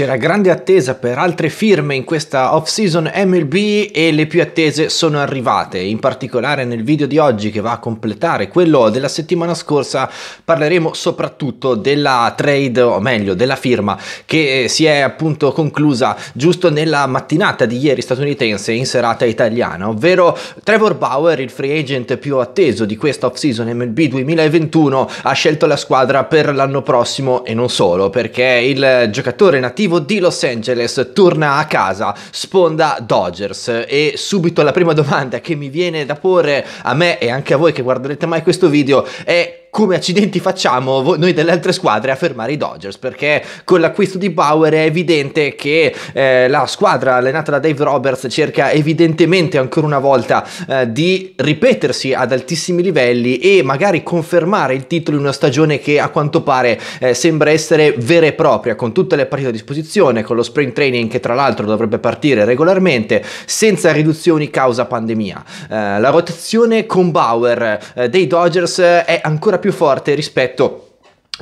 C'era grande attesa per altre firme in questa off-season MLB e le più attese sono arrivate. In particolare nel video di oggi che va a completare quello della settimana scorsa parleremo soprattutto della trade, o meglio della firma che eh, si è appunto conclusa giusto nella mattinata di ieri statunitense in serata italiana, ovvero Trevor Bauer, il free agent più atteso di questa off-season MLB 2021, ha scelto la squadra per l'anno prossimo e non solo, perché il giocatore nativo sportivo di Los Angeles torna a casa, sponda Dodgers. E subito la prima domanda che mi viene da porre a me e anche a voi che guarderete mai questo video è come accidenti facciamo noi delle altre squadre a fermare i Dodgers perché con l'acquisto di Bauer è evidente che eh, la squadra allenata da Dave Roberts cerca evidentemente ancora una volta eh, di ripetersi ad altissimi livelli e magari confermare il titolo in una stagione che a quanto pare eh, sembra essere vera e propria con tutte le partite a disposizione con lo spring training che tra l'altro dovrebbe partire regolarmente senza riduzioni causa pandemia eh, la rotazione con Bauer eh, dei Dodgers è ancora più forte rispetto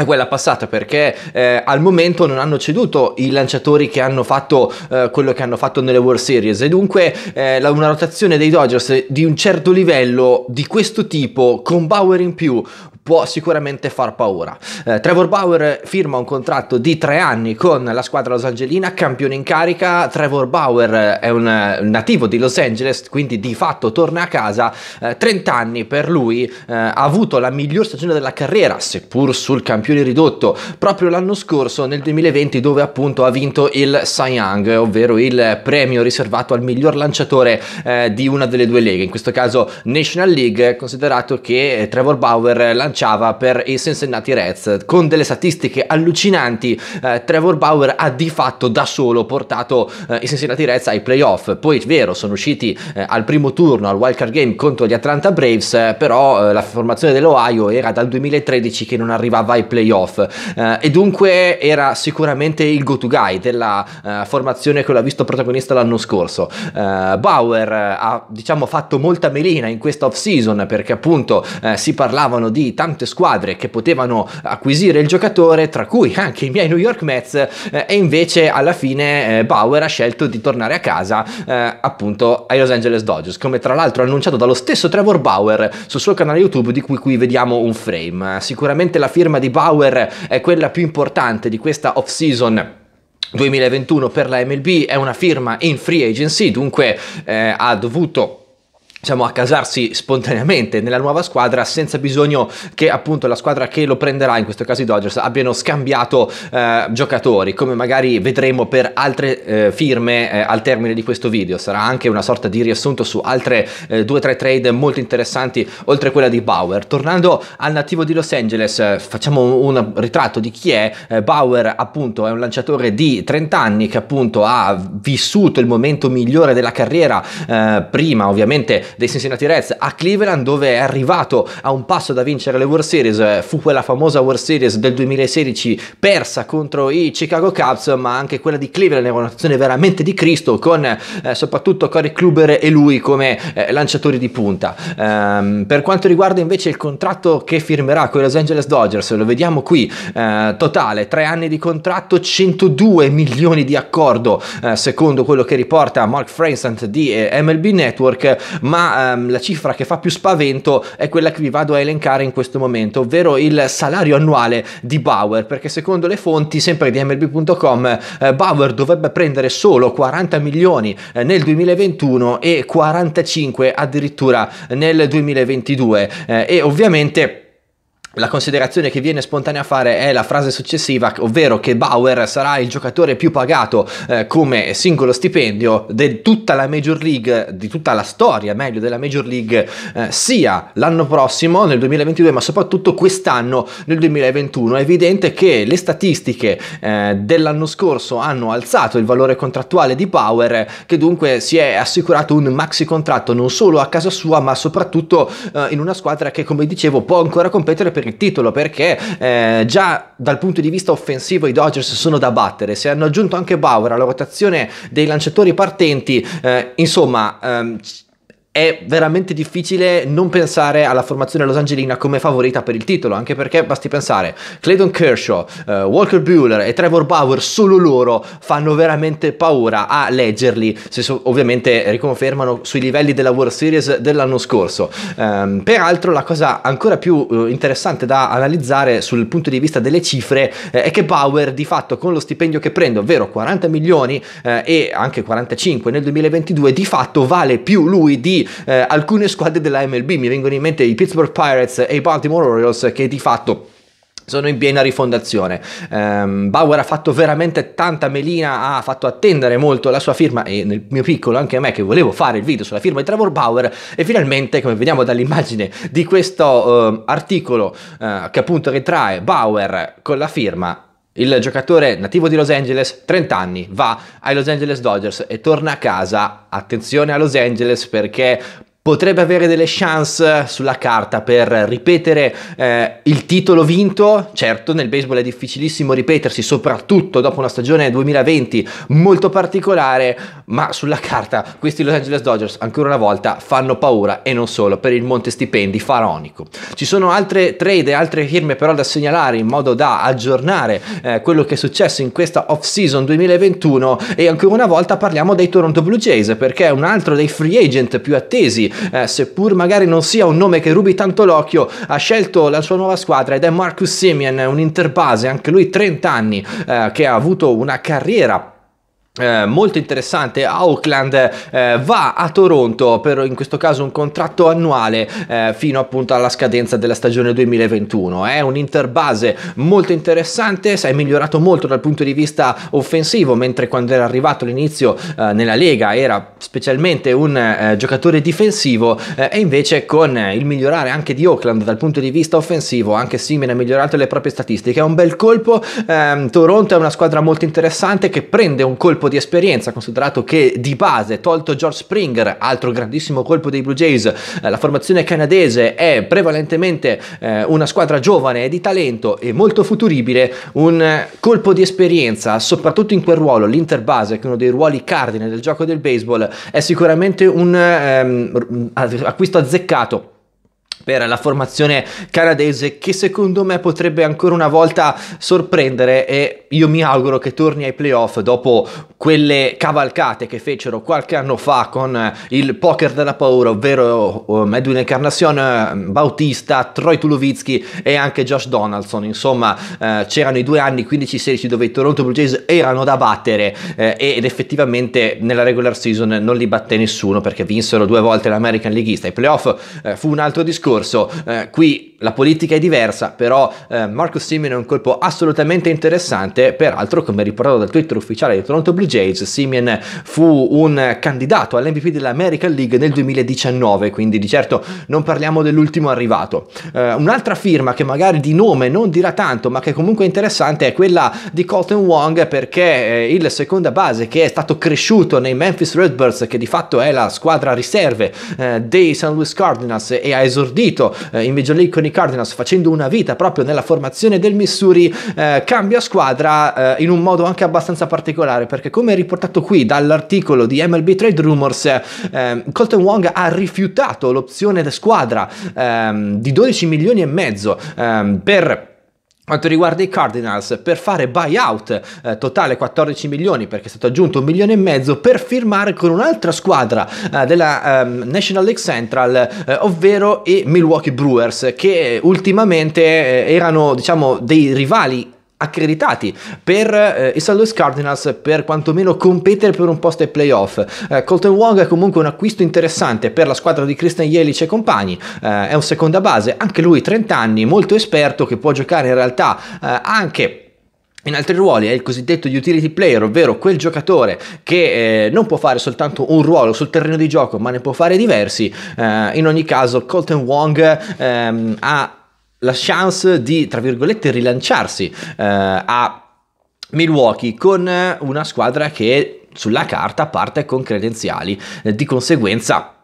a quella passata perché eh, al momento non hanno ceduto i lanciatori che hanno fatto eh, quello che hanno fatto nelle World Series e dunque eh, la, una rotazione dei Dodgers di un certo livello di questo tipo con Bauer in più può sicuramente far paura. Eh, Trevor Bauer firma un contratto di tre anni con la squadra Los Angelina, campione in carica. Trevor Bauer eh, è un eh, nativo di Los Angeles, quindi di fatto torna a casa. Eh, 30 anni per lui, eh, ha avuto la miglior stagione della carriera, seppur sul campione ridotto, proprio l'anno scorso nel 2020 dove appunto ha vinto il Cy Young, ovvero il premio riservato al miglior lanciatore eh, di una delle due leghe, in questo caso National League, considerato che Trevor Bauer lancia lanciava per i Cincinnati Reds con delle statistiche allucinanti. Eh, Trevor Bauer ha di fatto da solo portato eh, i Cincinnati Reds ai playoff. Poi è vero, sono usciti eh, al primo turno al wildcard game contro gli Atlanta Braves, eh, però eh, la formazione dell'Ohio era dal 2013 che non arrivava ai playoff eh, e dunque era sicuramente il go-to guy della formazione che l'ha visto protagonista l'anno scorso. Bauer ha diciamo fatto molta melina in questa off-season perché appunto si parlavano di tanti tante squadre che potevano acquisire il giocatore, tra cui anche i miei New York Mets, eh, e invece alla fine eh, Bauer ha scelto di tornare a casa eh, appunto ai Los Angeles Dodgers, come tra l'altro annunciato dallo stesso Trevor Bauer sul suo canale YouTube di cui qui vediamo un frame. Sicuramente la firma di Bauer è quella più importante di questa off-season 2021 per la MLB, è una firma in free agency, dunque eh, ha dovuto diciamo, a spontaneamente nella nuova squadra senza bisogno che appunto la squadra che lo prenderà, in questo caso i Dodgers, abbiano scambiato eh, giocatori, come magari vedremo per altre eh, firme eh, al termine di questo video. Sarà anche una sorta di riassunto su altre eh, due o tre trade molto interessanti, oltre quella di Bauer. Tornando al nativo di Los Angeles, facciamo un ritratto di chi è. Eh, Bauer appunto è un lanciatore di 30 anni che appunto ha vissuto il momento migliore della carriera, eh, prima ovviamente dei Cincinnati Reds a Cleveland dove è arrivato a un passo da vincere le World Series, eh, fu quella famosa World Series del 2016 persa contro i Chicago Cubs, ma anche quella di Cleveland era una situazione veramente di Cristo con eh, soprattutto Corey Kluber e lui come eh, lanciatori di punta. Ehm, per quanto riguarda invece il contratto che firmerà con i Los Angeles Dodgers, lo vediamo qui, eh, totale 3 anni di contratto, 102 milioni di accordo eh, secondo quello che riporta Mark Fransant di eh, MLB Network, ma ma ehm, la cifra che fa più spavento è quella che vi vado a elencare in questo momento, ovvero il salario annuale di Bauer, perché secondo le fonti, sempre di MLB.com, eh, Bauer dovrebbe prendere solo 40 milioni eh, nel 2021 e 45 addirittura nel 2022 eh, e ovviamente la considerazione che viene spontanea a fare è la frase successiva, ovvero che Bauer sarà il giocatore più pagato eh, come singolo stipendio di tutta la Major League, di tutta la storia meglio della Major League, eh, sia l'anno prossimo, nel 2022, ma soprattutto quest'anno, nel 2021. È evidente che le statistiche eh, dell'anno scorso hanno alzato il valore contrattuale di Bauer, che dunque si è assicurato un maxi contratto non solo a casa sua, ma soprattutto eh, in una squadra che, come dicevo, può ancora competere per il titolo perché eh, già dal punto di vista offensivo i Dodgers sono da battere, se hanno aggiunto anche Bauer alla rotazione dei lanciatori partenti, eh, insomma... Ehm, è veramente difficile non pensare alla formazione losangelina come favorita per il titolo, anche perché basti pensare, Clayton Kershaw, uh, Walker Buehler e Trevor Bauer, solo loro fanno veramente paura a leggerli, se so, ovviamente riconfermano sui livelli della World Series dell'anno scorso. Um, peraltro la cosa ancora più uh, interessante da analizzare sul punto di vista delle cifre eh, è che Bauer di fatto con lo stipendio che prende, ovvero 40 milioni eh, e anche 45 nel 2022, di fatto vale più lui di eh, alcune squadre della MLB, mi vengono in mente i Pittsburgh Pirates e i Baltimore Orioles che di fatto sono in piena rifondazione. Um, Bauer ha fatto veramente tanta melina, ha fatto attendere molto la sua firma e nel mio piccolo anche a me che volevo fare il video sulla firma di Trevor Bauer e finalmente come vediamo dall'immagine di questo uh, articolo uh, che appunto ritrae Bauer con la firma il giocatore nativo di Los Angeles, 30 anni, va ai Los Angeles Dodgers e torna a casa. Attenzione a Los Angeles perché potrebbe avere delle chance sulla carta per ripetere eh, il titolo vinto. Certo, nel baseball è difficilissimo ripetersi, soprattutto dopo una stagione 2020 molto particolare, ma sulla carta questi Los Angeles Dodgers ancora una volta fanno paura e non solo per il monte stipendi faraonico. Ci sono altre trade e altre firme però da segnalare in modo da aggiornare eh, quello che è successo in questa off season 2021 e ancora una volta parliamo dei Toronto Blue Jays perché un altro dei free agent più attesi eh, seppur magari non sia un nome che rubi tanto l'occhio, ha scelto la sua nuova squadra ed è Marcus Simeon, un interbase, anche lui 30 anni, eh, che ha avuto una carriera eh, molto interessante, Auckland eh, va a Toronto per in questo caso un contratto annuale eh, fino appunto alla scadenza della stagione 2021. È un interbase molto interessante, si è migliorato molto dal punto di vista offensivo, mentre quando era arrivato all'inizio eh, nella Lega era specialmente un eh, giocatore difensivo eh, e invece con il migliorare anche di Auckland dal punto di vista offensivo, anche Simen ha migliorato le proprie statistiche, è un bel colpo, ehm, Toronto è una squadra molto interessante che prende un colpo di esperienza, considerato che di base, tolto George Springer, altro grandissimo colpo dei Blue Jays, eh, la formazione canadese è prevalentemente eh, una squadra giovane e di talento e molto futuribile, un colpo di esperienza, soprattutto in quel ruolo, l'interbase, che è uno dei ruoli cardine del gioco del baseball, è sicuramente un um, acquisto azzeccato per la formazione canadese che secondo me potrebbe ancora una volta sorprendere e io mi auguro che torni ai playoff dopo quelle cavalcate che fecero qualche anno fa con eh, il poker della paura, ovvero eh, Edwin Encarnacion, eh, Bautista, Troy Tulovitsky e anche Josh Donaldson. Insomma, eh, c'erano i due anni 15-16 dove i Toronto Blue Jays erano da battere eh, ed effettivamente nella regular season non li batté nessuno perché vinsero due volte l'American Leagueista. I playoff eh, fu un altro discorso discorso. Eh, qui la politica è diversa, però eh, Marcus Simeon è un colpo assolutamente interessante. Peraltro, come riportato dal Twitter ufficiale dei Toronto Blue Jays, Simeon fu un candidato all'MVP dell'American League nel 2019, quindi di certo non parliamo dell'ultimo arrivato. Eh, un'altra firma che magari di nome non dirà tanto, ma che comunque è interessante, è quella di Colton Wong, perché eh, il seconda base che è stato cresciuto nei Memphis Redbirds, che di fatto è la squadra riserve eh, dei St. Louis Cardinals, e ha esordito finito eh, in Major League con i Cardinals facendo una vita proprio nella formazione del Missouri, eh, cambia squadra eh, in un modo anche abbastanza particolare perché come riportato qui dall'articolo di MLB Trade Rumors, eh, Colton Wong ha rifiutato l'opzione da squadra ehm, di 12 milioni e mezzo ehm, per quanto riguarda i Cardinals per fare buyout eh, totale 14 milioni perché è stato aggiunto un milione e mezzo per firmare con un'altra squadra eh, della um, National League Central eh, ovvero i Milwaukee Brewers che ultimamente eh, erano diciamo dei rivali accreditati per eh, i St. Louis Cardinals per quantomeno competere per un posto ai playoff. Eh, Colton Wong è comunque un acquisto interessante per la squadra di Christian Jelic e compagni, eh, è un seconda base, anche lui 30 anni, molto esperto che può giocare in realtà eh, anche in altri ruoli è il cosiddetto utility player, ovvero quel giocatore che eh, non può fare soltanto un ruolo sul terreno di gioco, ma ne può fare diversi. Eh, in ogni caso, Colton Wong ehm, ha la chance di, tra virgolette, rilanciarsi eh, a Milwaukee con una squadra che sulla carta parte con credenziali, eh, di conseguenza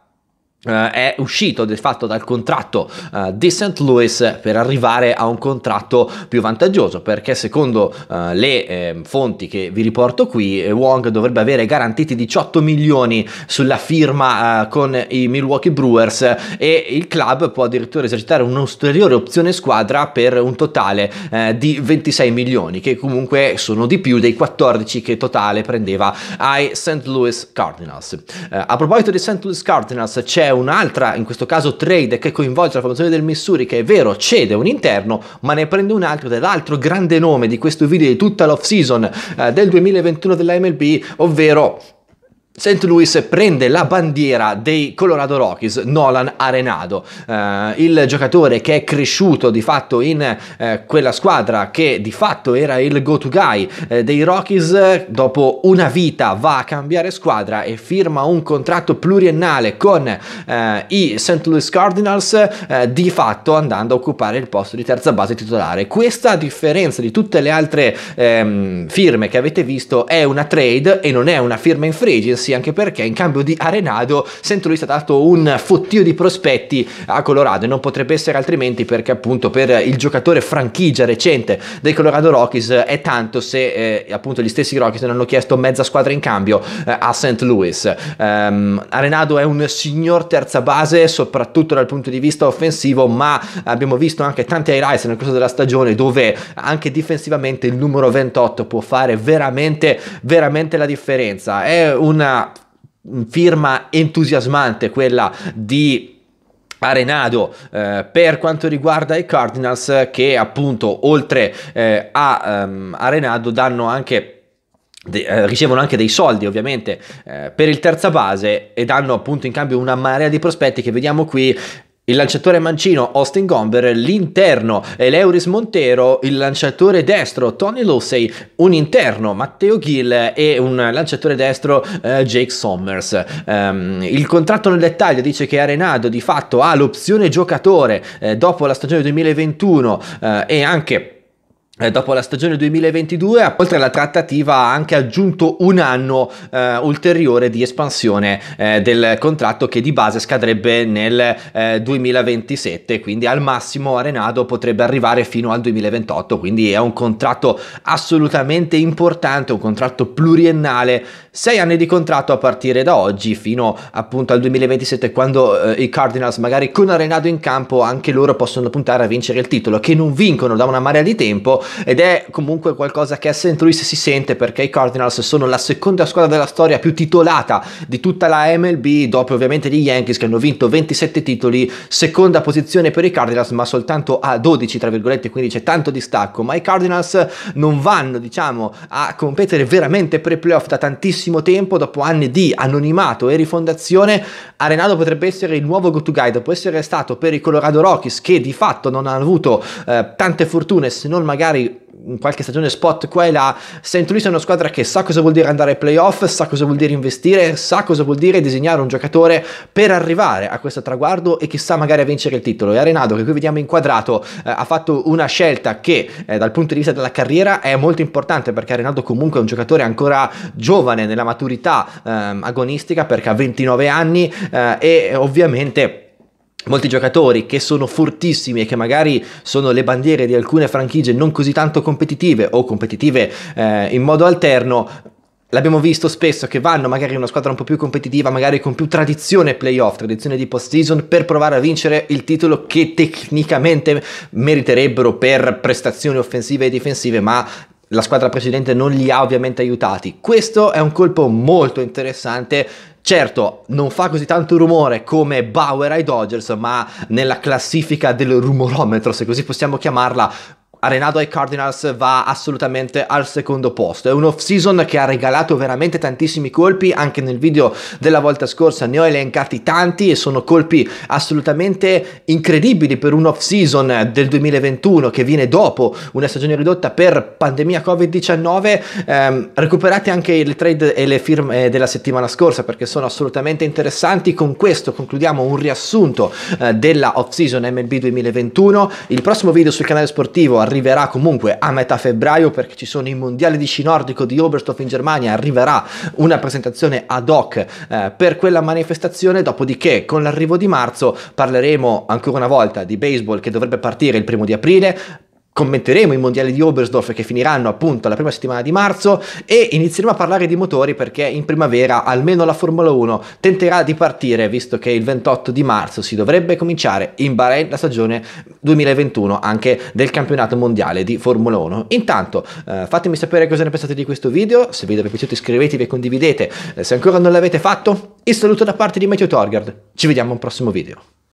Uh, è uscito di fatto dal contratto uh, di St. Louis per arrivare a un contratto più vantaggioso perché secondo uh, le eh, fonti che vi riporto qui Wong dovrebbe avere garantiti 18 milioni sulla firma con i Milwaukee Brewers e il club può addirittura esercitare un'ulteriore opzione squadra per un totale di 26 milioni che comunque sono di più dei 14 che totale prendeva ai St. Louis Cardinals. a proposito dei St. Louis Cardinals c'è un'altra, in questo caso trade, che coinvolge la formazione del Missouri, che è vero, cede un interno, ma ne prende un altro dell'altro grande nome di questo video di tutta l'off season eh, del 2021 della MLB, ovvero St. Louis prende la bandiera dei Colorado Rockies, Nolan Arenado, eh, il giocatore che è cresciuto di fatto in eh, quella squadra che di fatto era il go-to guy eh, dei Rockies, dopo una vita va a cambiare squadra e firma un contratto pluriennale con eh, i St. Louis Cardinals, eh, di fatto andando a occupare il posto di terza base titolare. Questa, a differenza di tutte le altre ehm, firme che avete visto, è una trade e non è una firma in free agency Rossi, anche perché in cambio di Arenado Sant'Ulis ha dato un fottio di prospetti a Colorado e non potrebbe essere altrimenti perché appunto per il giocatore franchigia recente dei Colorado Rockies è tanto se eh, appunto gli stessi Rockies non hanno chiesto mezza squadra in cambio eh, a St. Louis. Um, Arenado è un signor terza base soprattutto dal punto di vista offensivo ma abbiamo visto anche tanti highlights nel corso della stagione dove anche difensivamente il numero 28 può fare veramente veramente la differenza. È una firma entusiasmante quella di Arenado eh, per quanto riguarda i Cardinals che appunto oltre eh, a um, Arenado danno anche De, eh, ricevono anche dei soldi ovviamente eh, per il terza base e danno appunto in cambio una marea di prospetti che vediamo qui il lanciatore mancino Austin Gomber, l'interno Eleuris Montero, il lanciatore destro Tony Losey, un interno Matteo Gill e un lanciatore destro eh, Jake Sommers. Um, il contratto nel dettaglio dice che Arenado di fatto ha l'opzione giocatore eh, dopo la stagione 2021 eh, e anche eh, dopo la stagione 2022, oltre alla trattativa ha anche aggiunto un anno eh, ulteriore di espansione eh, del contratto che di base scadrebbe nel 2027, eh, quindi al massimo Arenado potrebbe arrivare fino al 2028, quindi è un contratto assolutamente importante, un contratto pluriennale, sei anni di contratto a partire da oggi fino appunto al 2027 quando eh, i Cardinals magari con Arenado in campo anche loro possono puntare a vincere il titolo, che non vincono da una marea di tempo, ed è comunque qualcosa che a St. Louis si sente perché i Cardinals sono la seconda squadra della storia più titolata di tutta la MLB dopo ovviamente gli Yankees che hanno vinto 27 titoli, seconda posizione per i Cardinals ma soltanto a 12 tra virgolette quindi c'è tanto distacco ma i Cardinals non vanno diciamo a competere veramente per i playoff da tantissimo tempo dopo anni di anonimato e rifondazione Arenado potrebbe essere il nuovo go-to guy dopo essere stato per i Colorado Rockies che di fatto non hanno avuto eh, tante fortune se non magari magari in qualche stagione spot qua e là, St. Louis è una squadra che sa cosa vuol dire andare ai playoff, sa cosa vuol dire investire, sa cosa vuol dire disegnare un giocatore per arrivare a questo traguardo e chissà magari a vincere il titolo. E Arenado, che qui vediamo inquadrato, eh, ha fatto una scelta che eh, dal punto di vista della carriera è molto importante perché Arenado comunque è un giocatore ancora giovane nella maturità eh, agonistica perché ha 29 anni eh, e ovviamente molti giocatori che sono fortissimi e che magari sono le bandiere di alcune franchigie non così tanto competitive o competitive eh, in modo alterno L'abbiamo visto spesso che vanno magari in una squadra un po' più competitiva, magari con più tradizione playoff, tradizione di post-season, per provare a vincere il titolo che tecnicamente meriterebbero per prestazioni offensive e difensive, ma la squadra precedente non li ha ovviamente aiutati. Questo è un colpo molto interessante Certo, non fa così tanto rumore come Bauer ai Dodgers, ma nella classifica del rumorometro, se così possiamo chiamarla, Arenado ai Cardinals va assolutamente al secondo posto. È un off-season che ha regalato veramente tantissimi colpi, anche nel video della volta scorsa ne ho elencati tanti e sono colpi assolutamente incredibili per un off-season del 2021 che viene dopo una stagione ridotta per pandemia Covid-19. Ehm, recuperate anche il trade e le firme della settimana scorsa perché sono assolutamente interessanti. Con questo concludiamo un riassunto eh, della off-season MLB 2021. Il prossimo video sul canale sportivo arriva arriverà comunque a metà febbraio perché ci sono i mondiali di sci nordico di Oberstdorf in Germania, arriverà una presentazione ad hoc eh, per quella manifestazione, dopodiché con l'arrivo di marzo parleremo ancora una volta di baseball che dovrebbe partire il primo di aprile, commenteremo i mondiali di Oberstdorf che finiranno appunto la prima settimana di marzo e inizieremo a parlare di motori perché in primavera almeno la Formula 1 tenterà di partire visto che il 28 di marzo si dovrebbe cominciare in Bahrain la stagione 2021 anche del campionato mondiale di Formula 1. Intanto eh, fatemi sapere cosa ne pensate di questo video, se il video vi è piaciuto iscrivetevi e condividete, eh, se ancora non l'avete fatto il saluto da parte di Matthew Torgard, ci vediamo al prossimo video.